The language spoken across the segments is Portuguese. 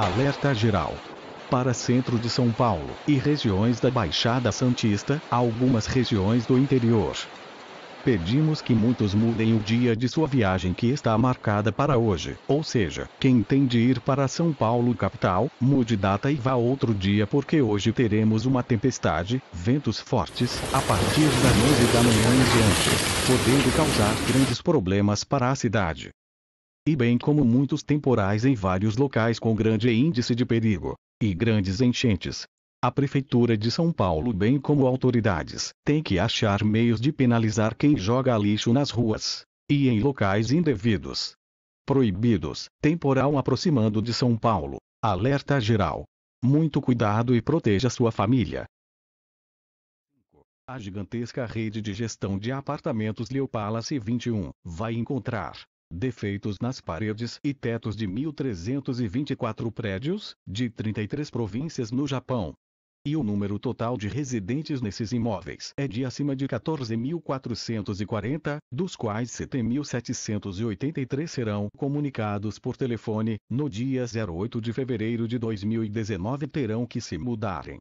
Alerta geral. Para centro de São Paulo e regiões da Baixada Santista, algumas regiões do interior. Pedimos que muitos mudem o dia de sua viagem que está marcada para hoje, ou seja, quem tem de ir para São Paulo capital, mude data e vá outro dia porque hoje teremos uma tempestade, ventos fortes, a partir das 11 da manhã em diante, podendo causar grandes problemas para a cidade e bem como muitos temporais em vários locais com grande índice de perigo e grandes enchentes. A Prefeitura de São Paulo, bem como autoridades, tem que achar meios de penalizar quem joga lixo nas ruas e em locais indevidos. Proibidos, temporal aproximando de São Paulo. Alerta geral. Muito cuidado e proteja sua família. A gigantesca rede de gestão de apartamentos Leopalace 21 vai encontrar defeitos nas paredes e tetos de 1.324 prédios, de 33 províncias no Japão. E o número total de residentes nesses imóveis é de acima de 14.440, dos quais 7.783 serão comunicados por telefone, no dia 08 de fevereiro de 2019 terão que se mudarem.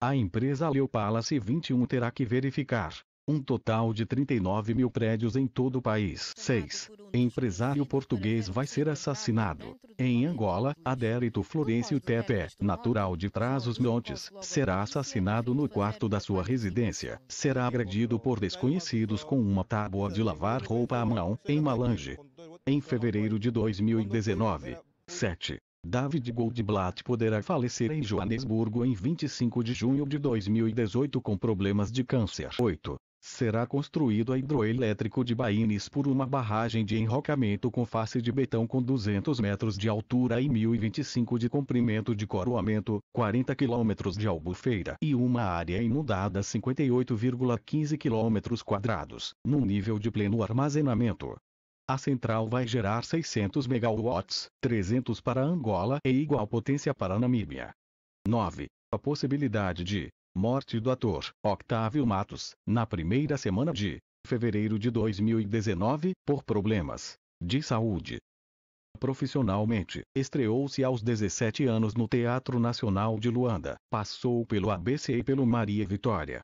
A empresa Leopalace 21 terá que verificar um total de 39 mil prédios em todo o país. 6. Empresário português vai ser assassinado. Em Angola, Adérito Florencio Tepe, natural de Trazos Montes, será assassinado no quarto da sua residência. Será agredido por desconhecidos com uma tábua de lavar roupa à mão, em Malange. Em fevereiro de 2019. 7. David Goldblatt poderá falecer em Joanesburgo em 25 de junho de 2018 com problemas de câncer. 8 será construído a hidroelétrico de Baines por uma barragem de enrocamento com face de betão com 200 metros de altura e 1025 de comprimento de coroamento, 40 quilômetros de albufeira e uma área inundada 58,15 quilômetros quadrados, num nível de pleno armazenamento. A central vai gerar 600 megawatts, 300 para Angola e igual potência para Namíbia. 9. A possibilidade de Morte do ator Octávio Matos, na primeira semana de fevereiro de 2019, por problemas de saúde. Profissionalmente, estreou-se aos 17 anos no Teatro Nacional de Luanda, passou pelo ABC e pelo Maria Vitória.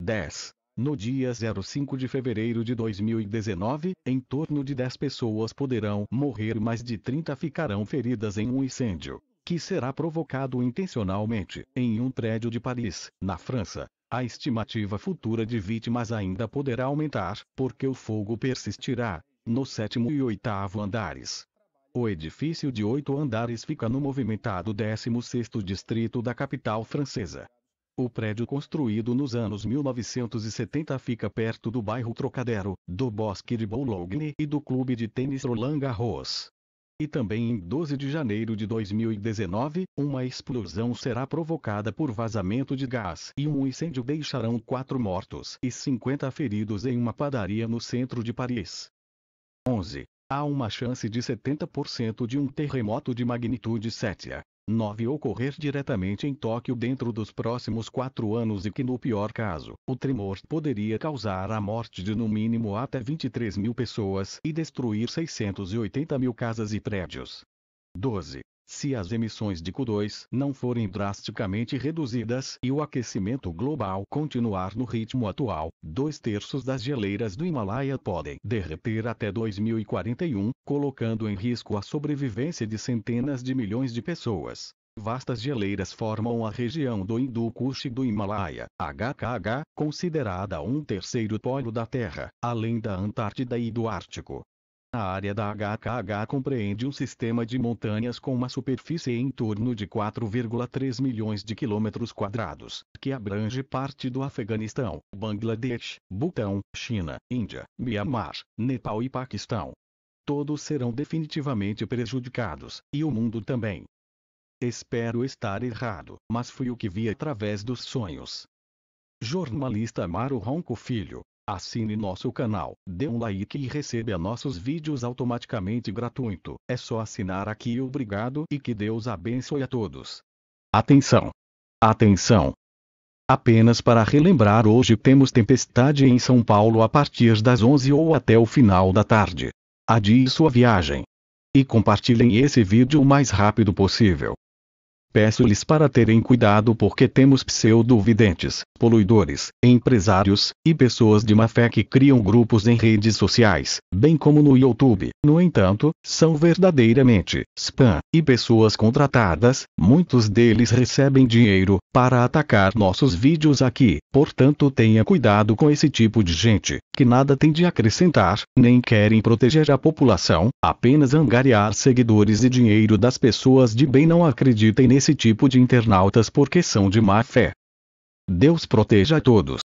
10. No dia 05 de fevereiro de 2019, em torno de 10 pessoas poderão morrer e mais de 30 ficarão feridas em um incêndio que será provocado intencionalmente, em um prédio de Paris, na França. A estimativa futura de vítimas ainda poderá aumentar, porque o fogo persistirá, no sétimo e oitavo andares. O edifício de oito andares fica no movimentado 16º distrito da capital francesa. O prédio construído nos anos 1970 fica perto do bairro Trocadero, do Bosque de Boulogne e do clube de tênis Roland Garros. E também em 12 de janeiro de 2019, uma explosão será provocada por vazamento de gás e um incêndio deixarão quatro mortos e 50 feridos em uma padaria no centro de Paris. 11. Há uma chance de 70% de um terremoto de magnitude 7. 9 ocorrer diretamente em Tóquio dentro dos próximos quatro anos e que no pior caso, o tremor poderia causar a morte de no mínimo até 23 mil pessoas e destruir 680 mil casas e prédios. 12. Se as emissões de CO2 não forem drasticamente reduzidas e o aquecimento global continuar no ritmo atual, dois terços das geleiras do Himalaia podem derreter até 2041, colocando em risco a sobrevivência de centenas de milhões de pessoas. Vastas geleiras formam a região do Hindu Kush do Himalaia, HKH, considerada um terceiro polo da Terra, além da Antártida e do Ártico. A área da HKH compreende um sistema de montanhas com uma superfície em torno de 4,3 milhões de quilômetros quadrados, que abrange parte do Afeganistão, Bangladesh, Butão, China, Índia, Myanmar, Nepal e Paquistão. Todos serão definitivamente prejudicados, e o mundo também. Espero estar errado, mas fui o que vi através dos sonhos. Jornalista Maru Ronco Filho Assine nosso canal, dê um like e receba nossos vídeos automaticamente gratuito. É só assinar aqui obrigado e que Deus abençoe a todos. Atenção! Atenção! Apenas para relembrar, hoje temos tempestade em São Paulo a partir das 11 ou até o final da tarde. Adie sua viagem. E compartilhem esse vídeo o mais rápido possível. Peço-lhes para terem cuidado porque temos pseudovidentes, poluidores, empresários, e pessoas de má fé que criam grupos em redes sociais, bem como no YouTube. No entanto, são verdadeiramente spam, e pessoas contratadas, muitos deles recebem dinheiro, para atacar nossos vídeos aqui. Portanto, tenha cuidado com esse tipo de gente, que nada tem de acrescentar, nem querem proteger a população, apenas angariar seguidores e dinheiro das pessoas de bem não acreditem nesse esse tipo de internautas porque são de má fé. Deus proteja a todos.